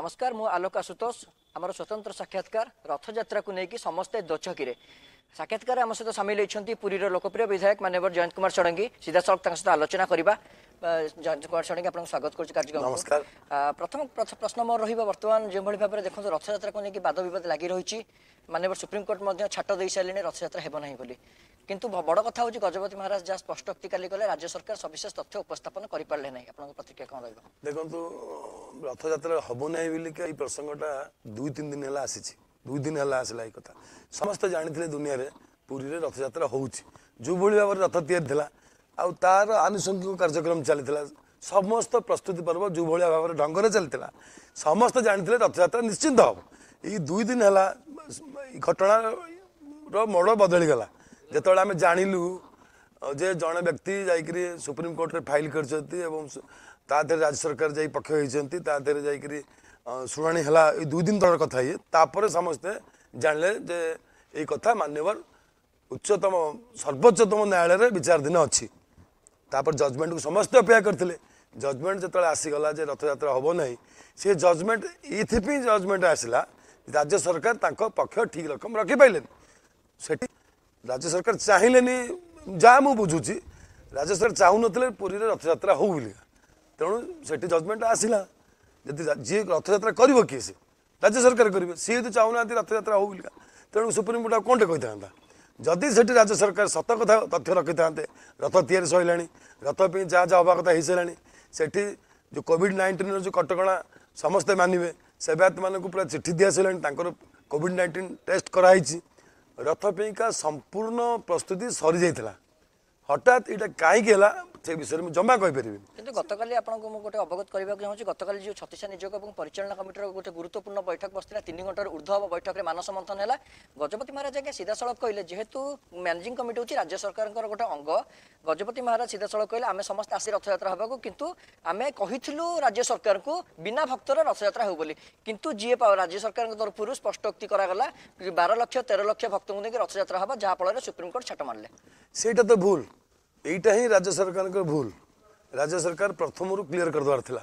নমস্কার মু আলোক আশুতোষ আমার স্বতন্ত্র সাক্ষাৎকার রথযাত্রাকে নিয়ে সমস্তে দোচকিরে সাক্ষাৎকার আমার সহ সামিল হয়েছেন পুরীর লোকপ্রিয় বিধায়ক মানবর জয়ন্ত কুমার ষড়ঙ্গী সিধাসলখ তাঁর সহ আলোচনা করা জয়ন্ত কুমার ষড়ঙ্গী আপনার স্বাগত করছি কার্যক্রম নমস্কার প্রথম প্রশ্ন মো রহব বর্তমান যেভাবে ভাবে দেখুন রথযাত্রাকে নিয়ে বাদ বিবাদ লাগি রয়েছে মানবর সুপ্রিমকোর্ট ছাট দিয়ে সারে রথযাত্রা হব না বলে କିନ୍ତୁ ବଡ଼ କଥା ହେଉଛି ଗଜପତି ମହାରାଜ ଯାହା ସ୍ପଷ୍ଟୋକ୍ତି କାଲି କଲେ ରାଜ୍ୟ ସରକାର ସବିଶେଷ ତଥ୍ୟ ଉପସ୍ଥାପନ କରିପାରିଲେ ନାହିଁ ଆପଣଙ୍କ ପ୍ରତିକ୍ରିୟା କ'ଣ ରହିବ ଦେଖନ୍ତୁ ରଥଯାତ୍ରା ହେବ ନାହିଁ ବୋଲି ଏଇ ପ୍ରସଙ୍ଗଟା ଦୁଇ ତିନି ଦିନ ହେଲା ଆସିଛି ଦୁଇ ଦିନ ହେଲା ଆସିଲା ଏଇ କଥା ସମସ୍ତେ ଜାଣିଥିଲେ ଦୁନିଆରେ ପୁରୀରେ ରଥଯାତ୍ରା ହେଉଛି ଯେଉଁଭଳି ଭାବରେ ରଥ ତିଆରି ଥିଲା ଆଉ ତାର ଆନୁଷଙ୍ଗିକ କାର୍ଯ୍ୟକ୍ରମ ଚାଲିଥିଲା ସମସ୍ତ ପ୍ରସ୍ତୁତି ପର୍ବ ଯେଉଁଭଳିଆ ଭାବରେ ଢଙ୍ଗରେ ଚାଲିଥିଲା ସମସ୍ତେ ଜାଣିଥିଲେ ରଥଯାତ୍ରା ନିଶ୍ଚିନ୍ତ ହେବ ଏଇ ଦୁଇ ଦିନ ହେଲା ଘଟଣାର ମୋଡ଼ ବଦଳିଗଲା ଯେତେବେଳେ ଆମେ ଜାଣିଲୁ ଯେ ଜଣେ ବ୍ୟକ୍ତି ଯାଇକରି ସୁପ୍ରିମକୋର୍ଟରେ ଫାଇଲ୍ କରିଛନ୍ତି ଏବଂ ତା ଦେହରେ ରାଜ୍ୟ ସରକାର ଯାଇ ପକ୍ଷ ହୋଇଛନ୍ତି ତା ଦେହରେ ଯାଇକରି ଶୁଣାଣି ହେଲା ଏଇ ଦୁଇ ଦିନ ତଳର କଥା ଇଏ ତାପରେ ସମସ୍ତେ ଜାଣିଲେ ଯେ ଏଇ କଥା ମାନ୍ୟବର ଉଚ୍ଚତମ ସର୍ବୋଚ୍ଚତମ ନ୍ୟାୟାଳୟରେ ବିଚାରାଧୀନ ଅଛି ତାପରେ ଜଜମେଣ୍ଟକୁ ସମସ୍ତେ ଅପେକ୍ଷା କରିଥିଲେ ଜଜମେଣ୍ଟ ଯେତେବେଳେ ଆସିଗଲା ଯେ ରଥଯାତ୍ରା ହେବ ନାହିଁ ସେ ଜଜମେଣ୍ଟ ଏଥିପାଇଁ ଜଜମେଣ୍ଟ ଆସିଲା ରାଜ୍ୟ ସରକାର ତାଙ୍କ ପକ୍ଷ ଠିକ୍ ରକମ ରଖିପାରିଲେନି ସେଠି ରାଜ୍ୟ ସରକାର ଚାହିଁଲେନି ଯାହା ମୁଁ ବୁଝୁଛି ରାଜ୍ୟ ସରକାର ଚାହୁଁନଥିଲେ ପୁରୀରେ ରଥଯାତ୍ରା ହଉ ବୋଲି ତେଣୁ ସେଠି ଜଜମେଣ୍ଟ ଆସିଲା ଯଦି ଯିଏ ରଥଯାତ୍ରା କରିବ କିଏ ସେ ରାଜ୍ୟ ସରକାର କରିବେ ସିଏ ଯଦି ଚାହୁଁନାହାନ୍ତି ରଥଯାତ୍ରା ହଉ ବୋଲି ତେଣୁ ସୁପ୍ରିମକୋର୍ଟ ଆଉ କ'ଣଟେ କହିଥାନ୍ତା ଯଦି ସେଠି ରାଜ୍ୟ ସରକାର ସତ କଥା ତଥ୍ୟ ରଖିଥାନ୍ତେ ରଥ ତିଆରି ସରିଲାଣି ରଥ ପାଇଁ ଯାହା ଯାହା ହେବା କଥା ହେଇସାରିଲାଣି ସେଠି ଯେଉଁ କୋଭିଡ଼ ନାଇଣ୍ଟିନ୍ର ଯେଉଁ କଟକଣା ସମସ୍ତେ ମାନିବେ ସେବାୟତମାନଙ୍କୁ ପୁରା ଚିଠି ଦିଆସାରିଲାଣି ତାଙ୍କର କୋଭିଡ଼ ନାଇଣ୍ଟିନ୍ ଟେଷ୍ଟ କରାହେଇଛି ରଥ ପାଇଁକା ସମ୍ପୂର୍ଣ୍ଣ ପ୍ରସ୍ତୁତି ସରିଯାଇଥିଲା ହଠାତ୍ ଏଇଟା କାହିଁକି ହେଲା गतकाली अवत गर्तिस नि परिचालना कमिटर गए गुत्वपूर्ण बैठक बसेर इन् घन्टा उर्ध्व बैठकले मास मथन होला गजपति महारा सिधासँग कहिले जे म्यान कमिटी हुन्छ सरकारको गए अङ्ग गजपति महाराज सिधासल कहिले आम समेसी रथजात्राको कि आमे राज्य सरकारको बना भक्तर रथजात्रा हो कि राज्य सरकारको तरफु स्पष्ट उक्ति बार लक्ष ते लक्ष भक्तको दिक रथजात्रा जाफर सुप्रिमकर्ट छाट मा এইটা ହିଁ ରାଜ୍ୟ ସରକାରଙ୍କର ଭୁଲ ରାଜ୍ୟ ସରକାର ପ୍ରଥମରୁ କ୍ଲିଅର କରିଦେବାର ଥିଲା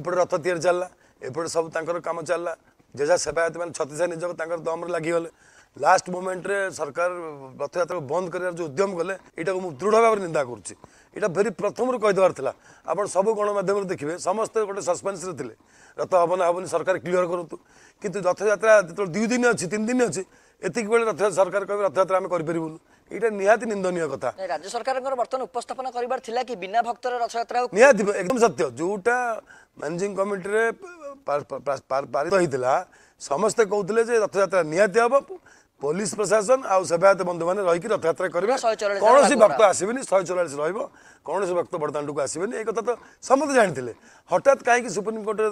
ଏପଟେ ରଥ ତିଆରି ଚାଲିଲା ଏପଟେ ସବୁ ତାଙ୍କର କାମ ଚାଲିଲା ଯେଝା ସେବାୟତମାନେ ଛତିଶା ନିଯୋଗ ତାଙ୍କର ଦମରେ ଲାଗିଗଲେ ଲାଷ୍ଟ ମୁମେଣ୍ଟରେ ସରକାର ରଥଯାତ୍ରାକୁ ବନ୍ଦ କରିବାର ଯେଉଁ ଉଦ୍ୟମ କଲେ ଏଇଟାକୁ ମୁଁ ଦୃଢ଼ ଭାବରେ ନିନ୍ଦା କରୁଛି ଏଇଟା ଭେରି ପ୍ରଥମରୁ କହିଦେବାର ଥିଲା ଆପଣ ସବୁ ଗଣମାଧ୍ୟମରେ ଦେଖିବେ ସମସ୍ତେ ଗୋଟେ ସସ୍ପେନ୍ସରେ ଥିଲେ ରଥ ହେବ ନା ହେବନି ସରକାର କ୍ଲିଅର କରନ୍ତୁ କିନ୍ତୁ ରଥଯାତ୍ରା ଯେତେବେଳେ ଦୁଇ ଦିନ ଅଛି ତିନି ଦିନ ଅଛି ଏତିକି ବେଳେ ରଥ ସରକାର କହିବେ ରଥଯାତ୍ରା ଆମେ କରିପାରିବୁନୁ ଏଇଟା ନିହାତି ନିନ୍ଦନୀୟ କଥା ରାଜ୍ୟ ସରକାରଙ୍କର ବର୍ତ୍ତମାନ ଉପସ୍ଥାପନ କରିବାର ଥିଲା କି ବିନା ଭକ୍ତର ରଥଯାତ୍ରା ନିହାତି ଏକଦମ ସତ୍ୟ ଯେଉଁଟା ମ୍ୟାନେଜିଂ କମିଟିରେ ପାରିତ ହେଇଥିଲା ସମସ୍ତେ କହୁଥିଲେ ଯେ ରଥଯାତ୍ରା ନିହାତି ହବ ପୋଲିସ ପ୍ରଶାସନ ଆଉ ସେବାୟତ ବନ୍ଧୁମାନେ ରହିକି ରଥଯାତ୍ରା କରିବେ କୌଣସି ଭକ୍ତ ଆସିବେନି ଶହେ ଚଉରାଳିଶ ରହିବ କୌଣସି ଭକ୍ତ ବଡ଼ଦାଣ୍ଡକୁ ଆସିବେନି ଏ କଥା ତ ସମସ୍ତେ ଜାଣିଥିଲେ ହଠାତ୍ କାହିଁକି ସୁପ୍ରିମକୋର୍ଟରେ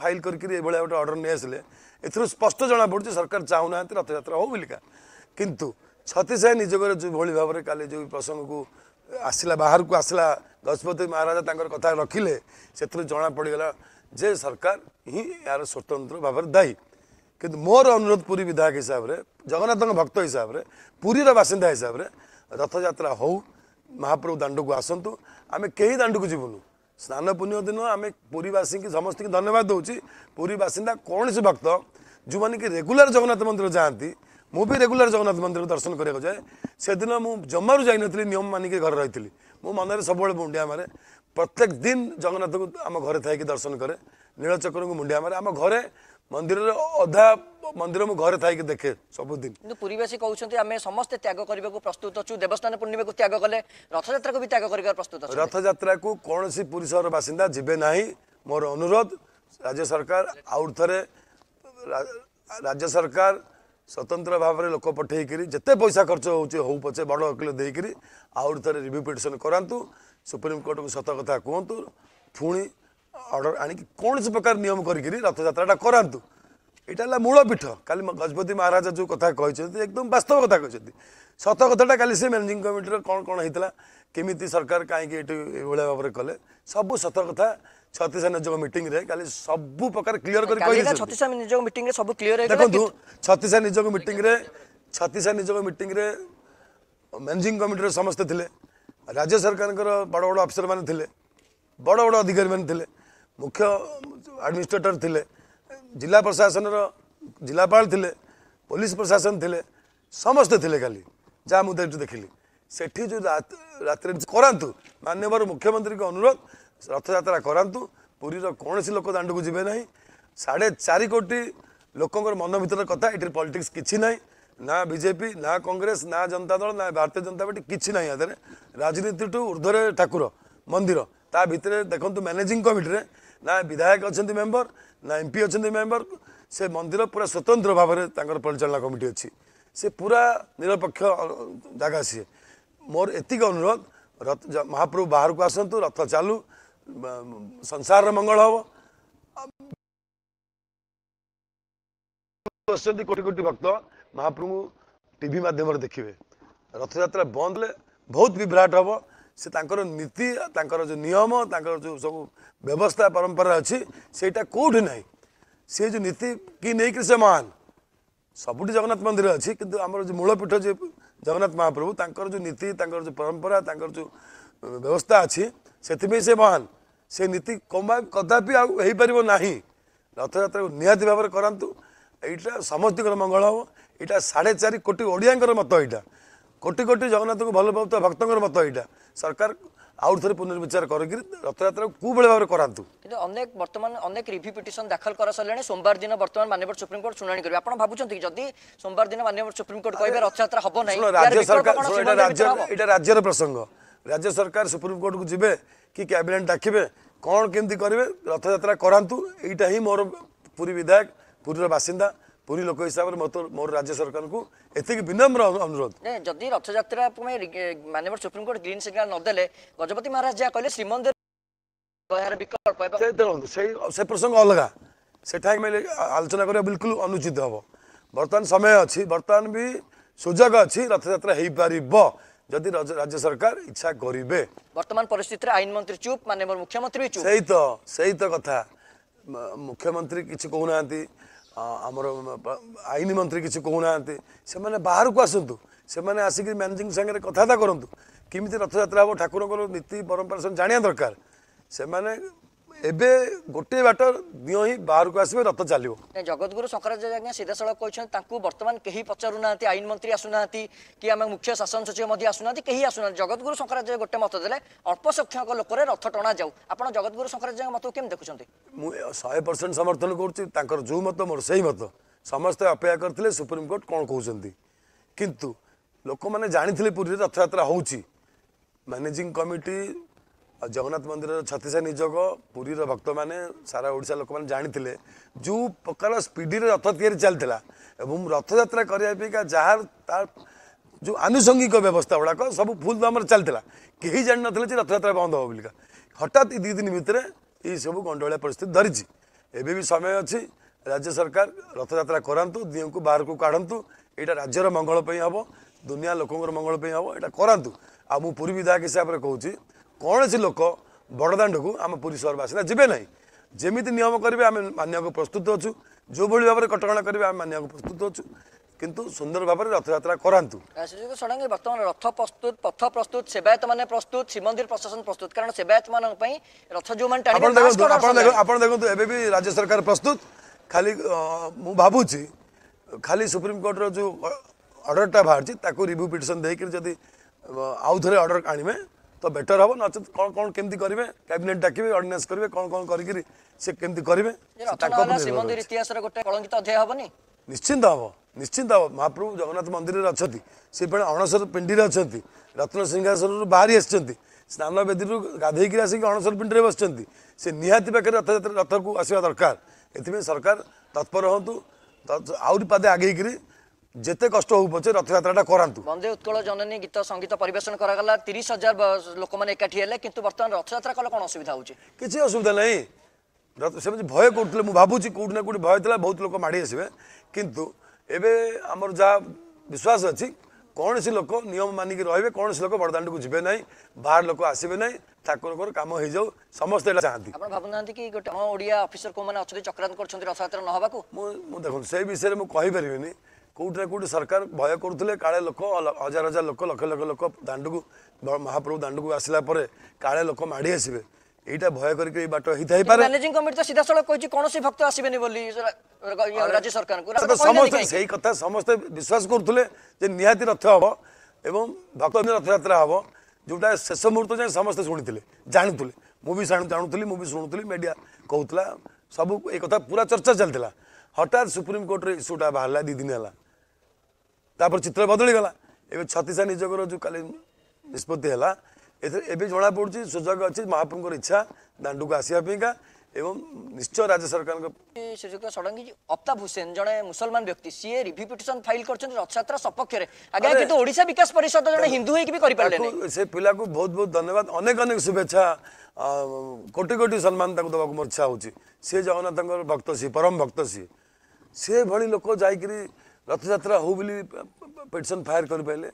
ଫାଇଲ୍ କରିକି ଏଭଳିଆ ଗୋଟେ ଅର୍ଡ଼ର ନେଇଆସିଲେ ଏଥିରୁ ସ୍ପଷ୍ଟ ଜଣାପଡ଼ୁଛି ସରକାର ଚାହୁଁନାହାନ୍ତି ରଥଯାତ୍ରା ହଉ ବୋଲିକା କିନ୍ତୁ ସତୀସାଏ ନିଯୋଗର ଯେଉଁଭଳି ଭାବରେ କାଲି ଯେଉଁ ପ୍ରସଙ୍ଗକୁ ଆସିଲା ବାହାରକୁ ଆସିଲା ଗଜପତି ମହାରାଜା ତାଙ୍କର କଥା ରଖିଲେ ସେଥିରୁ ଜଣାପଡ଼ିଗଲା ଯେ ସରକାର ହିଁ ଏହାର ସ୍ୱତନ୍ତ୍ର ଭାବରେ ଦାୟୀ କିନ୍ତୁ ମୋର ଅନୁରୋଧ ପୁରୀ ବିଧାୟକ ହିସାବରେ ଜଗନ୍ନାଥଙ୍କ ଭକ୍ତ ହିସାବରେ ପୁରୀର ବାସିନ୍ଦା ହିସାବରେ ରଥଯାତ୍ରା ହଉ ମହାପ୍ରଭୁ ଦାଣ୍ଡକୁ ଆସନ୍ତୁ ଆମେ କେହି ଦାଣ୍ଡକୁ ଯିବୁନୁ ସ୍ନାନ ପୁଣ୍ୟ ଦିନ ଆମେ ପୁରୀବାସୀଙ୍କୁ ସମସ୍ତଙ୍କୁ ଧନ୍ୟବାଦ ଦେଉଛି ପୁରୀ ବାସିନ୍ଦା କୌଣସି ଭକ୍ତ ଯେଉଁମାନେ କି ରେଗୁଲାର ଜଗନ୍ନାଥ ମନ୍ଦିର ଯାଆନ୍ତି ମୁଁ ବି ରେଗୁଲାର ଜଗନ୍ନାଥ ମନ୍ଦିର ଦର୍ଶନ କରିବାକୁ ଯାଏ ସେଦିନ ମୁଁ ଜମାରୁ ଯାଇନଥିଲି ନିୟମ ମାନିକି ଘରେ ରହିଥିଲି ମୁଁ ମନରେ ସବୁବେଳେ ମୁଣ୍ଡିଆ ମାରେ ପ୍ରତ୍ୟେକ ଦିନ ଜଗନ୍ନାଥଙ୍କୁ ଆମ ଘରେ ଥାଇକି ଦର୍ଶନ କରେ ନୀଳଚକ୍ରଙ୍କୁ ମୁଣ୍ଡିଆ ମାରେ ଆମ ଘରେ ମନ୍ଦିରର ଅଧା ମନ୍ଦିର ମୁଁ ଘରେ ଥାଇକି ଦେଖେ ସବୁଦିନ କିନ୍ତୁ ପୁରୀବାସୀ କହୁଛନ୍ତି ଆମେ ସମସ୍ତେ ତ୍ୟାଗ କରିବାକୁ ପ୍ରସ୍ତୁତ ଅଛୁ ଦେବସ୍ଥାନ ପୂର୍ଣ୍ଣିମାକୁ ତ୍ୟାଗ କଲେ ରଥଯାତ୍ରାକୁ ବି ତ୍ୟାଗ କରିବାକୁ ପ୍ରସ୍ତୁତ ରଥଯାତ୍ରାକୁ କୌଣସି ପୁରୀ ସହର ବାସିନ୍ଦା ଯିବେ ନାହିଁ ମୋର ଅନୁରୋଧ ରାଜ୍ୟ ସରକାର ଆଉ ଥରେ ରାଜ୍ୟ ସରକାର ସ୍ୱତନ୍ତ୍ର ଭାବରେ ଲୋକ ପଠାଇକିରି ଯେତେ ପଇସା ଖର୍ଚ୍ଚ ହେଉଛି ହଉ ପଛେ ବଡ଼ ଓକିଲ ଦେଇକିରି ଆହୁରି ଥରେ ରିଭ୍ୟୁ ପିଟିସନ୍ କରାନ୍ତୁ ସୁପ୍ରିମକୋର୍ଟକୁ ସତ କଥା କୁହନ୍ତୁ ପୁଣି ଅର୍ଡ଼ର ଆଣିକି କୌଣସି ପ୍ରକାର ନିୟମ କରିକିରି ରଥଯାତ୍ରାଟା କରାନ୍ତୁ ଏଇଟା ହେଲା ମୂଳପୀଠ କାଲି ଗଜପତି ମହାରାଜା ଯେଉଁ କଥା କହିଛନ୍ତି ଏକଦମ ବାସ୍ତବ କଥା କହିଛନ୍ତି ସତ କଥାଟା କାଲି ସେ ମ୍ୟାନେଜିଂ କମିଟିର କ'ଣ କ'ଣ ହେଇଥିଲା କେମିତି ସରକାର କାହିଁକି ଏଠି ଏଇଭଳିଆ ଭାବରେ କଲେ ସବୁ ସତ କଥା ଛତିଶ ନିଯୋଗ ମିଟିଂରେ କାଲି ସବୁ ପ୍ରକାର କ୍ଲିୟର କରି ଛତିଶ ନିଯୋଗ ମିଟିଂରେ ସବୁ କ୍ଲିୟର ଦେଖନ୍ତୁ ଛତିଶ ନିଯୋଗ ମିଟିଂରେ ଛତିଶ ନିଯୋଗ ମିଟିଂରେ ମ୍ୟାନେଜିଂ କମିଟିରେ ସମସ୍ତେ ଥିଲେ ରାଜ୍ୟ ସରକାରଙ୍କର ବଡ଼ ବଡ଼ ଅଫିସରମାନେ ଥିଲେ ବଡ଼ ବଡ଼ ଅଧିକାରୀମାନେ ଥିଲେ ମୁଖ୍ୟ ଆଡମିନିଷ୍ଟ୍ରେଟର ଥିଲେ ଜିଲ୍ଲା ପ୍ରଶାସନର ଜିଲ୍ଲାପାଳ ଥିଲେ ପୋଲିସ ପ୍ରଶାସନ ଥିଲେ ସମସ୍ତେ ଥିଲେ କାଲି ଯାହା ମୁଁ ଦେଖିଲି ସେଠି ଯେଉଁ ରାତିରେ କରାନ୍ତୁ ମାନ୍ୟବର ମୁଖ୍ୟମନ୍ତ୍ରୀଙ୍କ ଅନୁରୋଧ ରଥଯାତ୍ରା କରାନ୍ତୁ ପୁରୀର କୌଣସି ଲୋକ ଦାଣ୍ଡକୁ ଯିବେ ନାହିଁ ସାଢ଼େ ଚାରି କୋଟି ଲୋକଙ୍କର ମନ ଭିତରେ କଥା ଏଠି ପଲିଟିକ୍ସ କିଛି ନାହିଁ ନା ବିଜେପି ନା କଂଗ୍ରେସ ନା ଜନତା ଦଳ ନା ଭାରତୀୟ ଜନତା ପାର୍ଟି କିଛି ନାହିଁ ଆଧାରେ ରାଜନୀତିଠୁ ଉର୍ଦ୍ଧ୍ୱରେ ଠାକୁର ମନ୍ଦିର ତା ଭିତରେ ଦେଖନ୍ତୁ ମ୍ୟାନେଜିଂ କମିଟିରେ ନା ବିଧାୟକ ଅଛନ୍ତି ମେମ୍ବର ନା ଏମ୍ପି ଅଛନ୍ତି ମେମ୍ବର ସେ ମନ୍ଦିର ପୁରା ସ୍ୱତନ୍ତ୍ର ଭାବରେ ତାଙ୍କର ପରିଚାଳନା କମିଟି ଅଛି ସେ ପୁରା ନିରପେକ୍ଷ ଜାଗା ସିଏ ମୋର ଏତିକି ଅନୁରୋଧ ରଥ ମହାପ୍ରଭୁ ବାହାରକୁ ଆସନ୍ତୁ ରଥ ଚାଲୁ संसार र मङ्गल कोटि कोटि भक्त महाप्रभु टिभी माध्यम देखिबे रथ जा बन्दले बहुत विभ्राट तांकर नीति तांकर जो नियम तांकर जो सब व्यवस्था परम्परा सेटा कोठ नै से जो नीति कि नै कि महान् सबुटी जगन्नाथ मन्दिर अस्ति आम मूलपीठ जगन्नाथ महाप्रभु जो जो व्यवस्था अस्ति से महान् ᱥ េនេតិ კომ バック কথা পিও হই পারিবো নাহি রাত যাত্রা নিয়াতি ভাবে করান্তু এটা সমস্ত গৰমঙ্গল এটা 4.5 কোটি ওড়িয়াৰ মত এটা কোটি কোটি জনতাৰ ভালদৰে ভক্তৰ মত এটা সরকার আৰু থৰ পুনৰবিচাৰ কৰে কি রাত যাত্রা কোৱা ভাবে কৰান্তু কিন্তু अनेक বৰ্তমান अनेक ৰিভিউ পিটিশন দাখিল কৰা হৈছে সোমবাৰ দিন বৰ্তমান মাননীয় সুপ্রিম কোর্ট শুনানি কৰিব आपण ভাবুছোঁ যে যদি সোমবাৰ দিন মাননীয় সুপ্রিম কোর্ট ক'ইবা ৰত্ৰযাত্রা হ'ব নাই ৰাজ্য সরকার কোনটো এটা ৰাজ্য এটা ৰাজ্যৰ প্ৰসংগ ৰাজ্য সরকার সুপ্রিম কোর্টক জিবে কি কেবিনেট ডাকিবে କ'ଣ କେମିତି କରିବେ ରଥଯାତ୍ରା କରାନ୍ତୁ ଏଇଟା ହିଁ ମୋର ପୁରୀ ବିଧାୟକ ପୁରୀର ବାସିନ୍ଦା ପୁରୀ ଲୋକ ହିସାବରେ ମୋତେ ମୋର ରାଜ୍ୟ ସରକାରଙ୍କୁ ଏତିକି ବିନମ୍ର ଅନୁରୋଧ ନାଇଁ ଯଦି ରଥଯାତ୍ରା ପାଇଁ ମାନ୍ୟବର ସୁପ୍ରିମକୋର୍ଟ ଗ୍ରୀନ୍ ସିଗ୍ନାଲ ନଦେଲେ ଗଜପତି ମହାରାଜ ଯାହା କହିଲେ ଶ୍ରୀମନ୍ଦିର ବିକଳ୍ପ ଦେଖନ୍ତୁ ସେଇ ସେ ପ୍ରସଙ୍ଗ ଅଲଗା ସେଠାକୁ ମିଳେ ଆଲୋଚନା କରିବା ବିଲକୁଲ ଅନୁଚିତ ହେବ ବର୍ତ୍ତମାନ ସମୟ ଅଛି ବର୍ତ୍ତମାନ ବି ସୁଯୋଗ ଅଛି ରଥଯାତ୍ରା ହେଇପାରିବ ଯଦି ରାଜ୍ୟ ସରକାର ଇଚ୍ଛା କରିବେ ବର୍ତ୍ତମାନ ପରିସ୍ଥିତିରେ ଆଇନ ମନ୍ତ୍ରୀ ଚୁପ୍ ମାନେ ମୁଖ୍ୟମନ୍ତ୍ରୀ ସେଇ ତ ସେଇ ତ କଥା ମୁଖ୍ୟମନ୍ତ୍ରୀ କିଛି କହୁନାହାନ୍ତି ଆମର ଆଇନ ମନ୍ତ୍ରୀ କିଛି କହୁନାହାନ୍ତି ସେମାନେ ବାହାରକୁ ଆସନ୍ତୁ ସେମାନେ ଆସିକି ମ୍ୟାନେଜିଂ ସାଙ୍ଗରେ କଥାବାର୍ତ୍ତା କରନ୍ତୁ କେମିତି ରଥଯାତ୍ରା ହେବ ଠାକୁରଙ୍କର ନୀତି ପରମ୍ପରା ସବୁ ଜାଣିବା ଦରକାର ସେମାନେ ଏବେ ଗୋଟିଏ ବାଟ ଦିଅ ହିଁ ବାହାରକୁ ଆସିବେ ରଥ ଚାଲିବ ଜଗତଗୁରୁ ଶଙ୍କରାଚାର୍ଯ୍ୟ ଆଜ୍ଞା ସିଧାସଳଖ କହିଛନ୍ତି ତାଙ୍କୁ ବର୍ତ୍ତମାନ କେହି ପଚାରୁନାହାନ୍ତି ଆଇନ ମନ୍ତ୍ରୀ ଆସୁନାହାନ୍ତି କି ଆମ ମୁଖ୍ୟ ଶାସନ ସଚିବ ମଧ୍ୟ ଆସୁନାହାନ୍ତି କେହି ଆସୁନାହାନ୍ତି ଜଗତଗୁରୁ ଶଙ୍କରାଚାର୍ଯ୍ୟ ଗୋଟେ ମତ ଦେଲେ ଅଳ୍ପ ସଂଖ୍ୟକ ଲୋକରେ ରଥ ଟଣା ଯାଉ ଆପଣ ଜଗତଗୁରୁ ଶଙ୍କରାଚାର୍ଯ୍ୟଙ୍କ ମତକୁ କେମିତି ଦେଖୁଛନ୍ତି ମୁଁ ଶହେ ପରସେଣ୍ଟ ସମର୍ଥନ କରୁଛି ତାଙ୍କର ଯେଉଁ ମତ ମୋର ସେଇ ମତ ସମସ୍ତେ ଅପେକ୍ଷା କରିଥିଲେ ସୁପ୍ରିମକୋର୍ଟ କ'ଣ କହୁଛନ୍ତି କିନ୍ତୁ ଲୋକମାନେ ଜାଣିଥିଲେ ପୁରୀରେ ରଥଯାତ୍ରା ହେଉଛି ମ୍ୟାନେଜିଂ କମିଟି ଜଗନ୍ନାଥ ମନ୍ଦିରର ଛତିଶା ନିଯୋଗ ପୁରୀର ଭକ୍ତମାନେ ସାରା ଓଡ଼ିଶା ଲୋକମାନେ ଜାଣିଥିଲେ ଯେଉଁ ପ୍ରକାର ସ୍ପିଡ଼ିରେ ରଥ ତିଆରି ଚାଲିଥିଲା ଏବଂ ରଥଯାତ୍ରା କରିବା ପାଇଁକା ଯାହାର ତା ଯେଉଁ ଆନୁଷଙ୍ଗିକ ବ୍ୟବସ୍ଥା ଗୁଡ଼ାକ ସବୁ ଫୁଲ ଦାମରେ ଚାଲିଥିଲା କେହି ଜାଣିନଥିଲେ ଯେ ରଥଯାତ୍ରା ବନ୍ଦ ହେବ ବୋଲିକା ହଠାତ୍ ଦୁଇ ଦିନ ଭିତରେ ଏହିସବୁ ଗଣ୍ଡଳିଆ ପରିସ୍ଥିତି ଧରିଛି ଏବେ ବି ସମୟ ଅଛି ରାଜ୍ୟ ସରକାର ରଥଯାତ୍ରା କରାନ୍ତୁ ଦିଅଙ୍କୁ ବାହାରକୁ କାଢ଼ନ୍ତୁ ଏଇଟା ରାଜ୍ୟର ମଙ୍ଗଳ ପାଇଁ ହେବ ଦୁନିଆ ଲୋକଙ୍କର ମଙ୍ଗଳ ପାଇଁ ହେବ ଏଇଟା କରାନ୍ତୁ ଆଉ ମୁଁ ପୁରୀ ବିଧାୟକ ହିସାବରେ କହୁଛି कमसे लोक बडदाण्डको आम पुरी सहरसीलाई जे नै जमि नियम गरे मान्या प्रस्तुत अचु जोभरि भावर कटक मान्यको प्रस्तुत अचु कि सुन्दर भावी रथजा सुन रथ प्रस्तुत पथ प्रस्तुत प्रस्तुत श्रीमन्दिर प्रशासन प्रस्तुत कारण रथ जो सरकार प्रस्तुत खालि म भु खालि सुप्रिमकोर्टी अर्डर टाइचि रिभ्यु पिटन आउने अर्डर आणमे ତ ବେଟର ହବ ନଚେତ କ'ଣ କ'ଣ କେମିତି କରିବେ କ୍ୟାବିନେଟ ଡାକିବେ ଅର୍ଡିନାନ୍ସ କରିବେ କ'ଣ କ'ଣ କରିକିରି ସେ କେମିତି କରିବେ ଇତିହାସରେ ନିଶ୍ଚିନ୍ତ ହବ ନିଶ୍ଚିନ୍ତ ହବ ମହାପ୍ରଭୁ ଜଗନ୍ନାଥ ମନ୍ଦିରରେ ଅଛନ୍ତି ସେ ପୁଣି ଅଣସର ପିଣ୍ଡିରେ ଅଛନ୍ତି ରତ୍ନ ସିଂହାସନରୁ ବାହାରି ଆସିଛନ୍ତି ସ୍ନାନ ବେଦୀରୁ ଗାଧୋଇକିରି ଆସିକି ଅଣସର ପିଣ୍ଡିରେ ବସିଛନ୍ତି ସେ ନିହାତି ପାଖରେ ରଥଯାତ୍ରା ରଥକୁ ଆସିବା ଦରକାର ଏଥିପାଇଁ ସରକାର ତତ୍ପର ହୁଅନ୍ତୁ ଆହୁରି ପାଦେ ଆଗେଇକିରି ଯେତେ କଷ୍ଟ ହଉ ପଛେ ରଥଯାତ୍ରାଟା କରାନ୍ତୁ ବନ୍ଦେ ଉତ୍କଳ ଜନନୀ ଗୀତ ସଙ୍ଗୀତ ପରିବେଷଣ କରାଗଲା ତିରିଶ ହଜାର ଲୋକମାନେ ଏକାଠି ହେଲେ କିନ୍ତୁ ବର୍ତ୍ତମାନ ରଥଯାତ୍ରା କଲେ କ'ଣ ଅସୁବିଧା ହେଉଛି କିଛି ଅସୁବିଧା ନାହିଁ ସେମିତି ଭୟ କରୁଥିଲେ ମୁଁ ଭାବୁଛି କେଉଁଠି ନା କେଉଁଠି ଭୟ ଥିଲା ବହୁତ ଲୋକ ମାଡ଼ି ଆସିବେ କିନ୍ତୁ ଏବେ ଆମର ଯାହା ବିଶ୍ୱାସ ଅଛି କୌଣସି ଲୋକ ନିୟମ ମାନିକି ରହିବେ କୌଣସି ଲୋକ ବଡ଼ଦାଣ୍ଡକୁ ଯିବେ ନାହିଁ ବାହାର ଲୋକ ଆସିବେ ନାହିଁ ଠାକୁରଙ୍କର କାମ ହେଇଯାଉ ସମସ୍ତେ ଏଇଟା ଚାହାନ୍ତି ଆପଣ ଭାବୁନାହାନ୍ତି କି ଗୋଟେ ଓଡ଼ିଆ ଅଫିସର କେଉଁମାନେ ଅଛନ୍ତି ଚକ୍ରାନ୍ତ କରୁଛନ୍ତି ରଥଯାତ୍ରା ନ ହେବାକୁ ମୁଁ ମୁଁ ଦେଖନ୍ତୁ ସେ ବିଷୟରେ ମୁଁ କହିପାରିବିନି কোটি না কোটি সরকার ভয় করুলে কালে লোক হাজার হাজার লোক লক্ষ লক্ষ লোক দাণ্ডু মহাপ্রভু দাণ্ডু আসলা পরে কালে লোক মাড়ি আসবে এইটা ভয় করি এই বাট হইতে পারে ম্যানেজিং কমিটি তো সিধা সিধাসলখ কইছি কোনসি ভক্ত আসবে নি বলি রাজ্য সরকার কো সমস্ত সেই কথা সমস্ত বিশ্বাস করুলে যে নিহাতি রথ হব এবং ভক্ত রথযাত্রা হব ଯେଉଁଟା ଶେଷ ମୁହୂର୍ତ୍ତ ଯାଏଁ ସମସ୍ତେ ଶୁଣିଥିଲେ ଜାଣୁଥିଲେ ମୁଁ ବି ଜାଣୁଥିଲି ମୁଁ ବି ଶୁଣୁଥିଲି ମିଡ଼ିଆ କହୁଥିଲା ସବୁ ଏ କଥା ପୁରା ଚର୍ଚ୍ଚା ଚାଲିଥିଲା ହଠାତ୍ ସୁପ୍ରିମକୋର୍ଟରେ ଇସ୍ୟୁଟା ବାହାରିଲା ଦୁଇ ଦିନ ହେଲା ତାପରେ ଚିତ୍ର ବଦଳିଗଲା ଏବେ ଛତିଶା ନିଯୋଗର ଯେଉଁ କାଲି ନିଷ୍ପତ୍ତି ହେଲା ଏଥିରେ ଏବେ ଜଣାପଡ଼ୁଛି ସୁଯୋଗ ଅଛି ମହାପ୍ରଭୁଙ୍କର ଇଚ୍ଛା ଦାଣ୍ଡକୁ ଆସିବା ପାଇଁକା এবং নিশ্চয় রাজ্য সরকার শ্রীযুক্ত ষড়ঙ্গী অফতাব হুসেন জনে মুসলমান ব্যক্তি সি রিভিউ পিটিশন ফাইল করছেন রথযাত্রা সপক্ষে আজ্ঞা কিন্তু ওড়িশা বিকাশ পরিষদ জনে হিন্দু হইকি বি করি পারলেনি সে পিলাকু বহুত বহুত ধন্যবাদ অনেক অনেক শুভেচ্ছা কোটি কোটি সম্মান তাকে দেওয়া মোর ইচ্ছা হচ্ছে সে জগন্নাথঙ্কর ভক্ত সি পরম ভক্ত সি সে ভি লোক যাইকি ରଥଯାତ୍ରା ହଉ ବୋଲି ପିଟିସନ୍ ଫାୟାର କରିପାରିଲେ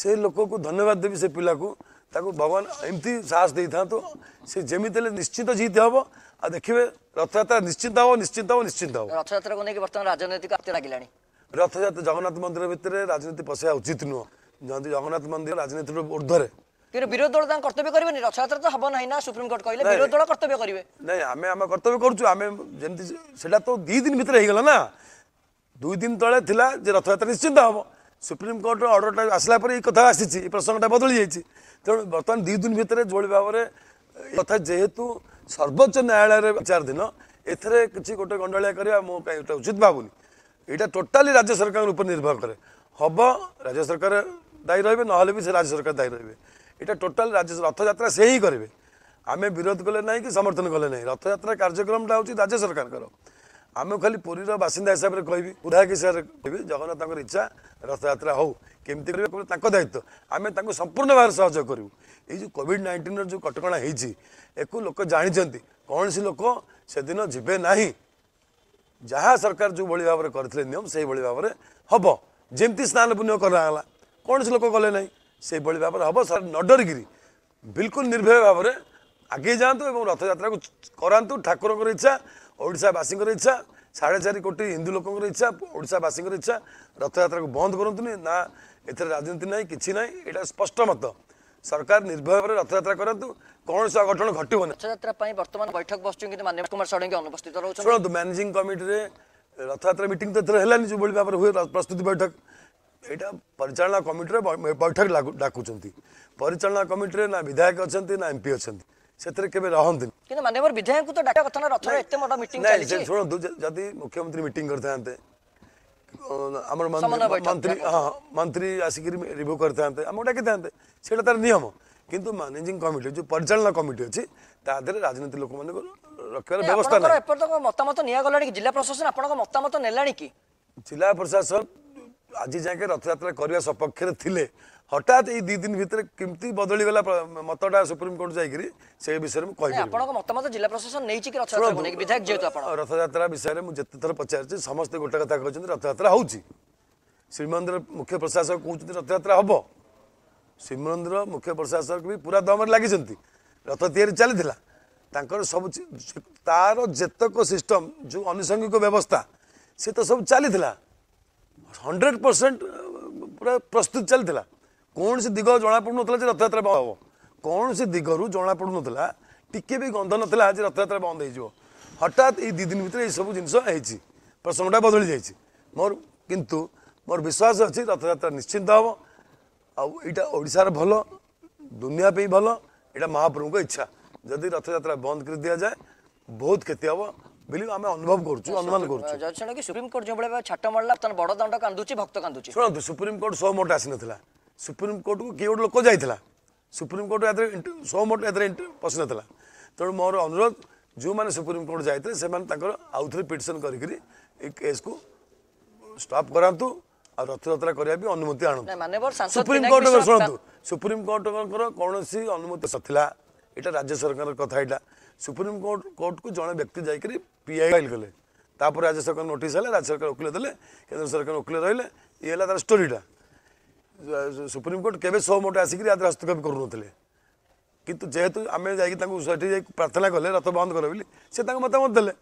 ସେ ଲୋକକୁ ଧନ୍ୟବାଦ ଦେବି ସେ ପିଲାକୁ ତାକୁ ଭଗବାନ ଏମିତି ସାହସ ଦେଇଥାନ୍ତୁ ସେ ଯେମିତି ହେଲେ ନିଶ୍ଚିତ ଜିତ ହେବ ଆଉ ଦେଖିବେ ରଥଯାତ୍ରା ନିଶ୍ଚିତ ହେବ ନିଶ୍ଚିତ ହେବ ନିଶ୍ଚିତ ହେବ ରଥଯାତ୍ରାକୁ ନେଇକି ବର୍ତ୍ତମାନ ରାଜନୈତିକ ଆତ୍ୟ ଲାଗିଲାଣି ରଥଯାତ୍ରା ଜଗନ୍ନାଥ ମନ୍ଦିର ଭିତରେ ରାଜନୀତି ପଶିବା ଉଚିତ ନୁହଁ ଯଦି ଜଗନ୍ନାଥ ମନ୍ଦିର ରାଜନୀତିର ଉର୍ଦ୍ଧ୍ୱରେ କିନ୍ତୁ ବିରୋଧୀ ଦଳ ତାଙ୍କ କର୍ତ୍ତବ୍ୟ କରିବେନି ରଥଯାତ୍ରା ତ ହେବ ନାହିଁ ନା ସୁପ୍ରିମକୋର୍ଟ କହିଲେ ବିରୋଧୀ ଦଳ କର୍ତ୍ତବ୍ୟ କରିବେ ନାଇଁ ଆମେ ଆମ କର୍ତ୍ତବ୍ୟ କରୁଛୁ ଆମେ ଯେମିତି ସେଟା ତ ଦୁଇ ଦିନ ଭିତରେ ହେଇଗଲା ନା ଦୁଇ ଦିନ ତଳେ ଥିଲା ଯେ ରଥଯାତ୍ରା ନିଶ୍ଚିନ୍ତ ହେବ ସୁପ୍ରିମକୋର୍ଟର ଅର୍ଡ଼ରଟା ଆସିଲା ପରେ ଏଇ କଥା ଆସିଛି ଏ ପ୍ରସଙ୍ଗଟା ବଦଳି ଯାଇଛି ତେଣୁ ବର୍ତ୍ତମାନ ଦୁଇ ଦିନ ଭିତରେ ଯେଉଁଭଳି ଭାବରେ କଥା ଯେହେତୁ ସର୍ବୋଚ୍ଚ ନ୍ୟାୟାଳୟରେ ବିଚାରଧୀନ ଏଥିରେ କିଛି ଗୋଟେ ଗଣ୍ଡାଳିଆ କରିବା ମୁଁ କାହିଁ ଏଇଟା ଉଚିତ ଭାବୁନି ଏଇଟା ଟୋଟାଲି ରାଜ୍ୟ ସରକାରଙ୍କ ଉପରେ ନିର୍ଭର କରେ ହେବ ରାଜ୍ୟ ସରକାର ଦାୟୀ ରହିବେ ନହେଲେ ବି ସେ ରାଜ୍ୟ ସରକାର ଦାୟୀ ରହିବେ ଏଇଟା ଟୋଟାଲି ରାଜ୍ୟ ରଥଯାତ୍ରା ସେ ହିଁ କରିବେ ଆମେ ବିରୋଧ କଲେ ନାହିଁ କି ସମର୍ଥନ କଲେ ନାହିଁ ରଥଯାତ୍ରା କାର୍ଯ୍ୟକ୍ରମଟା ହେଉଛି ରାଜ୍ୟ ସରକାରଙ୍କର ଆମେ ଖାଲି ପୁରୀର ବାସିନ୍ଦା ହିସାବରେ କହିବି ବୁଢ଼ାକି ହିସାବରେ କହିବି ଜଗନ୍ନାଥ ତାଙ୍କର ଇଚ୍ଛା ରଥଯାତ୍ରା ହେଉ କେମିତି କରିବେ କହିଲେ ତାଙ୍କ ଦାୟିତ୍ୱ ଆମେ ତାଙ୍କୁ ସମ୍ପୂର୍ଣ୍ଣ ଭାବରେ ସହଯୋଗ କରିବୁ ଏଇ ଯେଉଁ କୋଭିଡ଼ ନାଇଣ୍ଟିନ୍ର ଯେଉଁ କଟକଣା ହେଇଛି ଏକୁ ଲୋକ ଜାଣିଛନ୍ତି କୌଣସି ଲୋକ ସେଦିନ ଯିବେ ନାହିଁ ଯାହା ସରକାର ଯେଉଁଭଳି ଭାବରେ କରିଥିଲେ ନିୟମ ସେହିଭଳି ଭାବରେ ହେବ ଯେମିତି ସ୍ନାନ ପୁଣ୍ୟ କରାଗଲା କୌଣସି ଲୋକ ଗଲେ ନାହିଁ ସେହିଭଳି ଭାବରେ ହେବ ସାର୍ ନ ଡରିକିରି ବିଲକୁଲ ନିର୍ଭୟ ଭାବରେ ଆଗେଇ ଯାଆନ୍ତୁ ଏବଂ ରଥଯାତ୍ରାକୁ କରାନ୍ତୁ ଠାକୁରଙ୍କର ଇଚ୍ଛା ଓଡ଼ିଶାବାସୀଙ୍କର ଇଚ୍ଛା ସାଢ଼େ ଚାରି କୋଟି ହିନ୍ଦୁ ଲୋକଙ୍କର ଇଚ୍ଛା ଓଡ଼ିଶାବାସୀଙ୍କର ଇଚ୍ଛା ରଥଯାତ୍ରାକୁ ବନ୍ଦ କରନ୍ତୁନି ନା ଏଥିରେ ରାଜନୀତି ନାହିଁ କିଛି ନାହିଁ ଏଇଟା ସ୍ପଷ୍ଟ ମତ ସରକାର ନିର୍ଭୟ ଭାବରେ ରଥଯାତ୍ରା କରନ୍ତୁ କୌଣସି ଅଘଟଣ ଘଟିବନି ରଥଯାତ୍ରା ପାଇଁ ବର୍ତ୍ତମାନ ବୈଠକ ବସୁଛନ୍ତି ମାନବ କୁମାର ଷଡ଼ଙ୍ଗୀ ଅନୁପସ୍ଥିତ ରହୁଛନ୍ତି ଶୁଣନ୍ତୁ ମ୍ୟାନେଜିଂ କମିଟିରେ ରଥଯାତ୍ରା ମିଟିଂ ତ ଏଥିରେ ହେଲାନି ଯେଉଁଭଳି ଭାବରେ ହୁଏ ପ୍ରସ୍ତୁତି ବୈଠକ ଏଇଟା ପରିଚାଳନା କମିଟିରେ ବୈଠକ ଡାକୁଛନ୍ତି ପରିଚାଳନା କମିଟିରେ ନା ବିଧାୟକ ଅଛନ୍ତି ନା ଏମ୍ ପି ଅଛନ୍ତି ସେଥିରେ କେବେ ରହନ୍ତିନି କିନ୍ତୁ ମାନ୍ୟବର ବିଧାୟକଙ୍କୁ ତ ଡାକା କଥା ନା ରଥର ଏତେ ବଡ଼ ମିଟିଂ ଚାଲିଛି ଶୁଣନ୍ତୁ ଯଦି ମୁଖ୍ୟମନ୍ତ୍ରୀ ମିଟିଂ କରିଥାନ୍ତେ ଆମର ମନ୍ତ୍ରୀ ହଁ ମନ୍ତ୍ରୀ ଆସିକିରି ରିଭ୍ୟୁ କରିଥାନ୍ତେ ଆମକୁ ଡାକିଥାନ୍ତେ ସେଇଟା ତାର ନିୟମ କିନ୍ତୁ ମ୍ୟାନେଜିଂ କମିଟି ଯେଉଁ ପରିଚାଳନା କମିଟି ଅଛି ତା ଦେହରେ ରାଜନୀତି ଲୋକମାନଙ୍କୁ ରଖିବାର ବ୍ୟବସ୍ଥା ନାହିଁ ଏପର୍ଯ୍ୟନ୍ତ ମତାମତ ନିଆଗଲାଣି କି ଜିଲ୍ଲା ପ୍ରଶାସନ ଆପଣଙ୍କ ମତାମତ ନେଲାଣି କି ଜିଲ୍ଲା ପ୍ରଶାସନ ଆଜି ଯାକେ ରଥଯାତ୍ରା କରିବା ସପକ୍ଷରେ ଥିଲେ ହଠାତ୍ ଏଇ ଦୁଇ ଦିନ ଭିତରେ କେମିତି ବଦଳିଗଲା ମତଟା ସୁପ୍ରିମକୋର୍ଟ ଯାଇକରି ସେ ବିଷୟରେ ମୁଁ କହିବି ଆପଣଙ୍କ ମତାମତ ଜିଲ୍ଲା ପ୍ରଶାସନ ନେଇଛି କି ରଥଯାତ୍ରା ବିଧାୟକ ଯେହେତୁ ଆପଣ ରଥଯାତ୍ରା ବିଷୟରେ ମୁଁ ଯେତେଥର ପଚାରିଛି ସମସ୍ତେ ଗୋଟେ କଥା କହିଛନ୍ତି ରଥଯାତ୍ରା ହେଉଛି ଶ୍ରୀମନ୍ଦିର ମୁଖ୍ୟ ପ୍ରଶାସକ କହୁଛନ୍ତି ରଥଯାତ୍ରା ହେବ ଶ୍ରୀମନ୍ଦିର ମୁଖ୍ୟ ପ୍ରଶାସକ ବି ପୁରା ଦମରେ ଲାଗିଛନ୍ତି ରଥ ତିଆରି ଚାଲିଥିଲା ତାଙ୍କର ସବୁ ତାର ଯେତେକ ସିଷ୍ଟମ ଯେଉଁ ଆନୁଷଙ୍ଗିକ ବ୍ୟବସ୍ଥା ସେ ତ ସବୁ ଚାଲିଥିଲା हंड्रेड परसेंट पूरा प्रस्तुत चलता कौन से दिग जमापड़ ना रथयात्रा बंद हे कौन से दिग्वर जमापड़ ना टी भी गंध ना जो रथयात्रा बंद हो हटात ये दिदिन भर ये सब जिन प्रसंगटा बदली जाए मोर कितु मोर विश्वास अच्छी रथजात्रा निश्चिंत हम आईटा ओडार भल दुनियाप भल यहाँ महाप्रभु को इच्छा जदि रथजात्रा बंद कर दिया जाए बहुत क्षति हम ବୋଲି ଆମେ ଅନୁଭବ କରୁଛୁ ଅନୁମାନ କରୁଛୁ ଯଦି ଶୁଣିକି ସୁପ୍ରିମକୋର୍ଟ ଯେଉଁ ଭଳିଆ ଛାଟ ମାରିଲା ତାହେଲେ ବଡ଼ ଦଣ୍ଡ କାନ୍ଦୁଛି ଭକ୍ତ କାନ୍ଦୁଛି ଶୁଣନ୍ତୁ ସୁପ୍ରିମକୋର୍ଟ ସହ ମୋଟ ଆସିନଥିଲା ସୁପ୍ରିମକୋର୍ଟକୁ କିଏ ଗୋଟେ ଲୋକ ଯାଇଥିଲା ସୁପ୍ରିମକୋର୍ଟ ଏଥିରେ ସହ ମୋଟ ଏଥିରେ ପଶିନଥିଲା ତେଣୁ ମୋର ଅନୁରୋଧ ଯେଉଁମାନେ ସୁପ୍ରିମକୋର୍ଟ ଯାଇଥିଲେ ସେମାନେ ତାଙ୍କର ଆଉଥରେ ପିଟିସନ କରିକିରି ଏ କେସ୍କୁ ଷ୍ଟପ୍ କରାନ୍ତୁ ଆଉ ରଥଯାତ୍ରା କରିବା ପାଇଁ ଅନୁମତି ଆଣନ୍ତୁ ସୁପ୍ରିମକୋର୍ଟ ଶୁଣନ୍ତୁ ସୁପ୍ରିମକୋର୍ଟଙ୍କର କୌଣସି ଅନୁମତି ନଥିଲା ଏଇଟା ରାଜ୍ୟ ସରକାରଙ୍କ କଥା ଏଇଟା ସୁପ୍ରିମ୍ କୋର୍ଟ କୋର୍ଟକୁ ଜଣେ ବ୍ୟକ୍ତି ଯାଇକରି ପିଆଇ ଫାଇଲ୍ କଲେ ତାପରେ ରାଜ୍ୟ ସରକାର ନୋଟିସ୍ ହେଲା ରାଜ୍ୟ ସରକାର ଓକିଲ ଦେଲେ କେନ୍ଦ୍ର ସରକାର ଓକିଲ ରହିଲେ ଇଏ ହେଲା ତା'ର ଷ୍ଟୋରିଟା ସୁପ୍ରିମକୋର୍ଟ କେବେ ସୋ ମୋଟେ ଆସିକରି ଆଦରେ ହସ୍ତକ୍ଷେପ କରୁନଥିଲେ କିନ୍ତୁ ଯେହେତୁ ଆମେ ଯାଇକି ତାଙ୍କୁ ସେଠି ଯାଇକି ପ୍ରାର୍ଥନା କଲେ ରଥ ବନ୍ଦ କର ବୋଲି ସେ ତାଙ୍କ ମତାମତ ଦେଲେ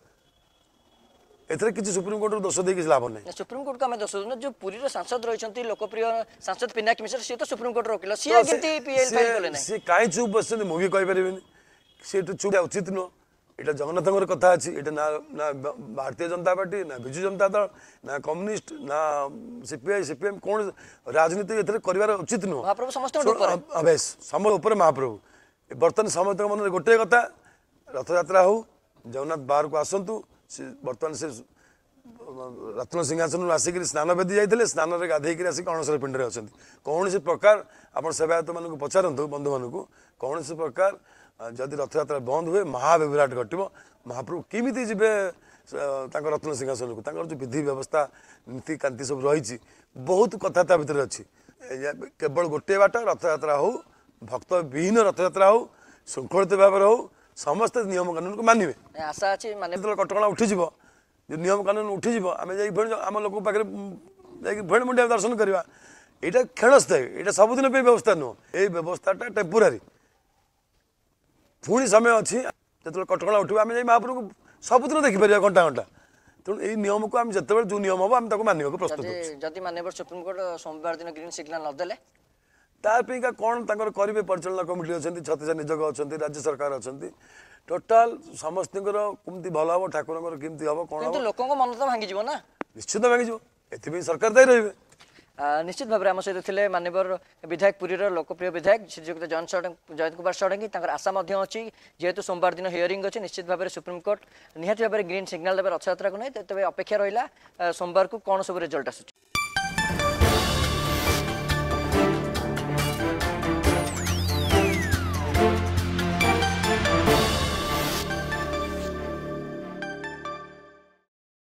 ଏଥିରେ କିଛି ସୁପ୍ରିମକୋର୍ଟରୁ ଦୋଷ ଦେଇ କିଛି ଲାଭ ନାହିଁ ସୁପ୍ରିମକୋର୍ଟକୁ ଆମେ ଦୋଷ ଦେଉଛୁ ଯେଉଁ ପୁରୀର ସାଂସଦ ରହିଛନ୍ତି ଲୋକପ୍ରିୟ ସାଂସଦ ପିନାକି ମିଶ୍ର ସିଏ ତ ସୁପ୍ରିମକୋର୍ଟର ଓକିଲ ସିଏ କେମିତି ସିଏ କାହିଁ ଚୁପ୍ ବସିଛନ୍ତି ମୁଁ ବି କହିପାରିବିନି ସେଠୁ ଚୁଡ଼ିବା ଉଚିତ ନୁହଁ ଏଇଟା ଜଗନ୍ନାଥଙ୍କର କଥା ଅଛି ଏଇଟା ନା ନା ଭାରତୀୟ ଜନତା ପାର୍ଟି ନା ବିଜୁ ଜନତା ଦଳ ନା କମ୍ୟୁନିଷ୍ଟ ନା ସିପିଆଇ ସିପିଏମ୍ କୌଣସି ରାଜନୀତି ଏଥିରେ କରିବାର ଉଚିତ ନୁହଁ ସମୟ ଉପରେ ମହାପ୍ରଭୁ ବର୍ତ୍ତମାନ ସମସ୍ତଙ୍କ ମନରେ ଗୋଟିଏ କଥା ରଥଯାତ୍ରା ହେଉ ଜଗନ୍ନାଥ ବାହାରକୁ ଆସନ୍ତୁ ସେ ବର୍ତ୍ତମାନ ସେ ରତ୍ନ ସିଂହାସନରୁ ଆସିକରି ସ୍ନାନ ବେଦି ଯାଇଥିଲେ ସ୍ନାନରେ ଗାଧେଇକରି ଆସିକି ଅଣସର ପିଣ୍ଡରେ ଅଛନ୍ତି କୌଣସି ପ୍ରକାର ଆପଣ ସେବାୟତମାନଙ୍କୁ ପଚାରନ୍ତୁ ବନ୍ଧୁମାନଙ୍କୁ କୌଣସି ପ୍ରକାର ଯଦି ରଥଯାତ୍ରା ବନ୍ଦ ହୁଏ ମହାବିରାଟ ଘଟିବ ମହାପ୍ରଭୁ କେମିତି ଯିବେ ତାଙ୍କ ରତ୍ନ ସିଂହାସନକୁ ତାଙ୍କର ଯେଉଁ ବିଧି ବ୍ୟବସ୍ଥା ନୀତିକାନ୍ତି ସବୁ ରହିଛି ବହୁତ କଥା ତା ଭିତରେ ଅଛି କେବଳ ଗୋଟିଏ ବାଟ ରଥଯାତ୍ରା ହେଉ ଭକ୍ତ ବିହୀନ ରଥଯାତ୍ରା ହେଉ ଶୃଙ୍ଖଳିତ ଭାବରେ ହେଉ ସମସ୍ତେ ନିୟମ କାନୁନକୁ ମାନିବେ ଆଶା ଅଛି ମାନେ ଯେତେବେଳେ କଟକଣା ଉଠିଯିବ ଯଦି ନିୟମ କାନୁନ ଉଠିଯିବ ଆମେ ଯାଇ ପୁଣି ଆମ ଲୋକଙ୍କ ପାଖରେ ଯାଇକି ପୁଣି ମୁଣ୍ଡିଆ ଦର୍ଶନ କରିବା ଏଇଟା କ୍ଷଣସ୍ଥାୟୀ ଏଇଟା ସବୁଦିନ ପାଇଁ ବ୍ୟବସ୍ଥା ନୁହଁ ଏଇ ବ୍ୟବସ୍ଥାଟା ଟେମ୍ପୋରାରୀ पि समय अझ कटक उठु महापुरु सबदेखि देखिपार को घन्टा ती नियमको प्रसार सुप्रिम सोमबार सिग्नाल नदे तपाईँ कि परिचाल कमिटी छ नि राज्य सरकार अनि टोटा समस्त हाकर के मन निश्चित भागियो सरकार दायी रहेछ নিশ্চিত ভাবে আমার সহ লে মানবর বিধায়ক পুরীর লোকপ্রিয় বিধায়ক শ্রীযুক্ত জয়ন্ত জয়ন্ত কুমার ষড়ঙ্গী তাঁর আশা মধ্যে অনেক যেহেতু সোমবার দিন হিয়রিং অছে নিশ্চিত ভাবে সুপ্রিমকোর্ট নিহতি ভাবে গ্রিন সিগনাল দেবে রথযাত্রা নেই তবে অপেক্ষা রহলা সোমবার কু কম সব রেজল্ট আসুচি